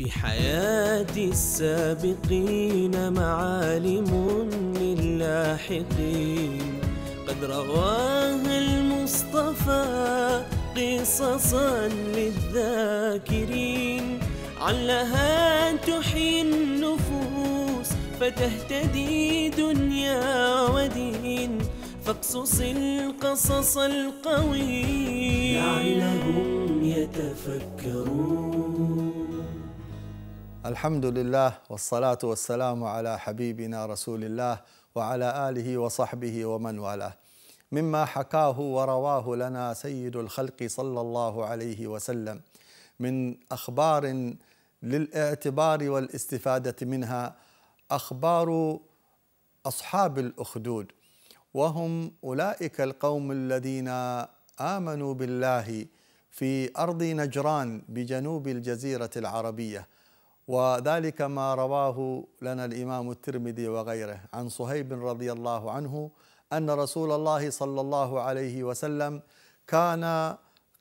في حياتي السابقين معالم للاحقين قد رواها المصطفى قصصا للذاكرين علها تحيي النفوس فتهتدي دنيا ودين فاقصص القصص القوي لعلهم يتفكرون الحمد لله والصلاة والسلام على حبيبنا رسول الله وعلى آله وصحبه ومن والاه مما حكاه ورواه لنا سيد الخلق صلى الله عليه وسلم من أخبار للاعتبار والاستفادة منها أخبار أصحاب الأخدود وهم أولئك القوم الذين آمنوا بالله في أرض نجران بجنوب الجزيرة العربية وذلك ما رواه لنا الامام الترمذي وغيره عن صهيب رضي الله عنه ان رسول الله صلى الله عليه وسلم كان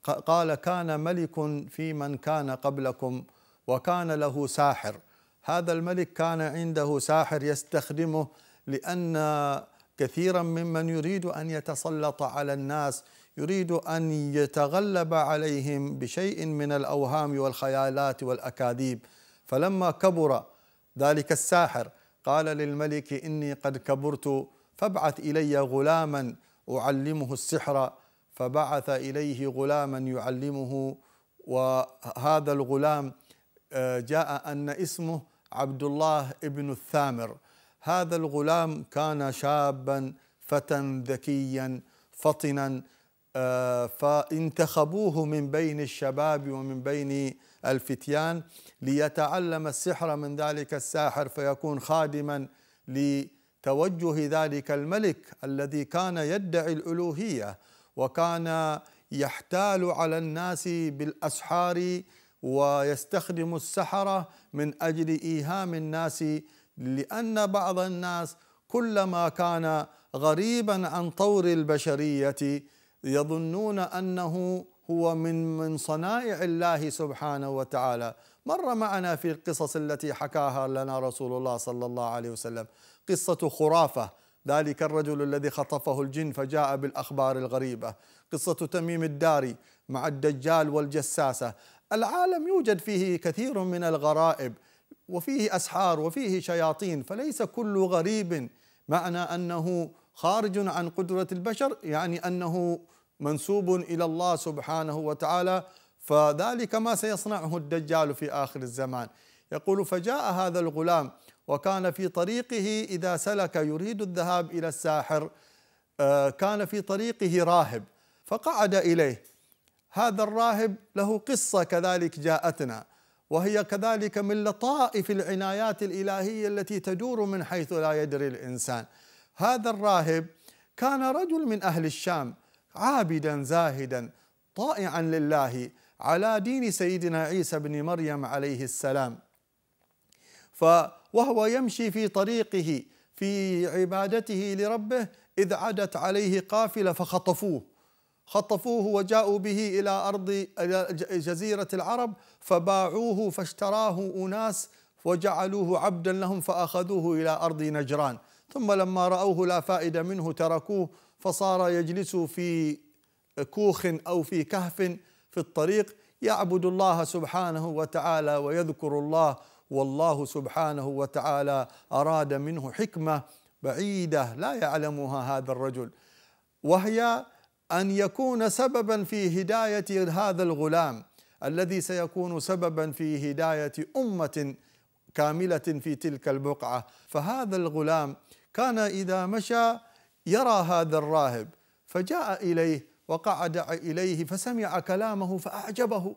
قال كان ملك في من كان قبلكم وكان له ساحر هذا الملك كان عنده ساحر يستخدمه لان كثيرا ممن يريد ان يتسلط على الناس يريد ان يتغلب عليهم بشيء من الاوهام والخيالات والاكاذيب فلما كبر ذلك الساحر قال للملك اني قد كبرت فابعث الي غلاما اعلمه السحر فبعث اليه غلاما يعلمه وهذا الغلام آه، جاء ان اسمه عبد الله ابن الثامر هذا الغلام كان شابا فتى ذكيا فطنا آه، فانتخبوه من بين الشباب ومن بين الفتيان ليتعلم السحر من ذلك الساحر فيكون خادما لتوجه ذلك الملك الذي كان يدعي الالوهيه وكان يحتال على الناس بالاسحار ويستخدم السحره من اجل ايهام الناس لان بعض الناس كلما كان غريبا عن طور البشريه يظنون انه هو من من صنائع الله سبحانه وتعالى مر معنا في القصص التي حكاها لنا رسول الله صلى الله عليه وسلم قصة خرافة ذلك الرجل الذي خطفه الجن فجاء بالأخبار الغريبة قصة تميم الداري مع الدجال والجساسة العالم يوجد فيه كثير من الغرائب وفيه أسحار وفيه شياطين فليس كل غريب معنى أنه خارج عن قدرة البشر يعني أنه منسوب إلى الله سبحانه وتعالى فذلك ما سيصنعه الدجال في آخر الزمان يقول فجاء هذا الغلام وكان في طريقه إذا سلك يريد الذهاب إلى الساحر آه، كان في طريقه راهب فقعد إليه هذا الراهب له قصة كذلك جاءتنا وهي كذلك من لطائف العنايات الإلهية التي تدور من حيث لا يدري الإنسان هذا الراهب كان رجل من أهل الشام عابدا زاهدا طائعا لله على دين سيدنا عيسى بن مريم عليه السلام فوهو يمشي في طريقه في عبادته لربه إذ عدت عليه قافلة فخطفوه خطفوه وجاءوا به إلى أرض جزيرة العرب فباعوه فاشتراه أناس وجعلوه عبدا لهم فأخذوه إلى أرض نجران ثم لما رأوه لا فائدة منه تركوه فصار يجلس في كوخ أو في كهف في الطريق يعبد الله سبحانه وتعالى ويذكر الله والله سبحانه وتعالى اراد منه حكمه بعيده لا يعلمها هذا الرجل وهي ان يكون سببا في هدايه هذا الغلام الذي سيكون سببا في هدايه امه كامله في تلك البقعه فهذا الغلام كان اذا مشى يرى هذا الراهب فجاء اليه وقعد إليه فسمع كلامه فأعجبه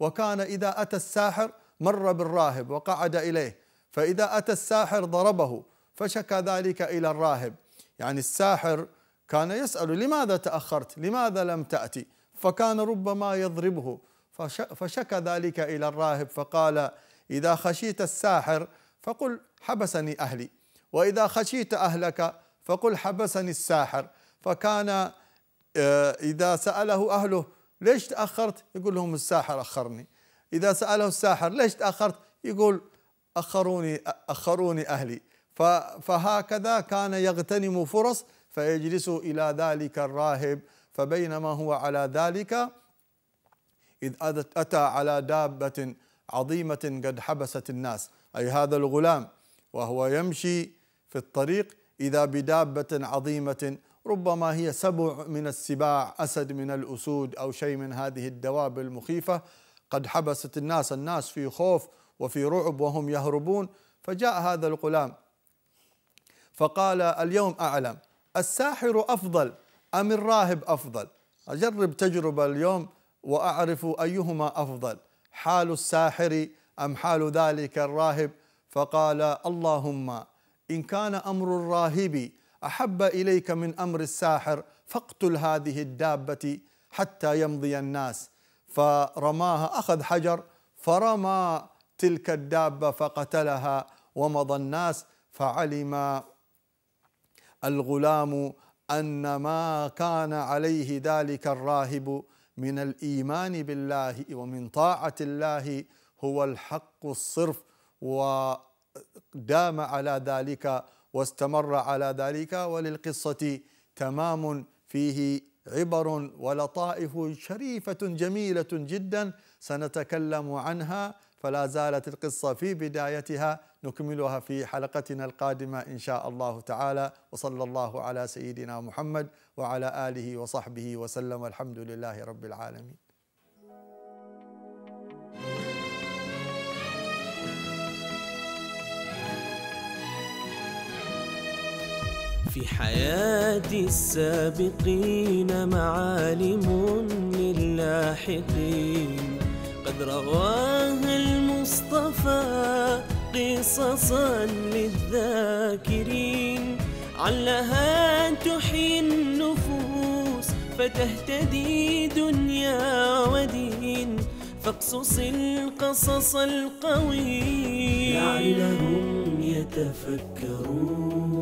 وكان إذا أتى الساحر مر بالراهب وقعد إليه فإذا أتى الساحر ضربه فشكى ذلك إلى الراهب يعني الساحر كان يسأل لماذا تأخرت لماذا لم تأتي فكان ربما يضربه فشكى ذلك إلى الراهب فقال إذا خشيت الساحر فقل حبسني أهلي وإذا خشيت أهلك فقل حبسني الساحر فكان آه، إذا سأله أهله ليش تأخرت يقول لهم الساحر أخرني إذا سأله الساحر ليش تأخرت يقول أخروني أخروني أهلي فهكذا كان يغتنم فرص فيجلس إلى ذلك الراهب فبينما هو على ذلك إذ أتى على دابة عظيمة قد حبست الناس أي هذا الغلام وهو يمشي في الطريق إذا بدابة عظيمة ربما هي سبع من السباع أسد من الأسود أو شيء من هذه الدواب المخيفة قد حبست الناس الناس في خوف وفي رعب وهم يهربون فجاء هذا الغلام فقال اليوم أعلم الساحر أفضل أم الراهب أفضل أجرب تجربة اليوم وأعرف أيهما أفضل حال الساحر أم حال ذلك الراهب فقال اللهم إن كان أمر الراهب احب اليك من امر الساحر فاقتل هذه الدابه حتى يمضي الناس فرماها اخذ حجر فرمى تلك الدابه فقتلها ومضى الناس فعلم الغلام ان ما كان عليه ذلك الراهب من الايمان بالله ومن طاعه الله هو الحق الصرف ودام على ذلك واستمر على ذلك وللقصة تمام فيه عبر ولطائف شريفة جميلة جدا سنتكلم عنها فلا زالت القصة في بدايتها نكملها في حلقتنا القادمة إن شاء الله تعالى وصلى الله على سيدنا محمد وعلى آله وصحبه وسلم الحمد لله رب العالمين في حياتي السابقين معالم للاحقين قد رواها المصطفى قصصا للذاكرين علها تحيي النفوس فتهتدي دنيا ودين فاقصص القصص القوي لعلهم يتفكرون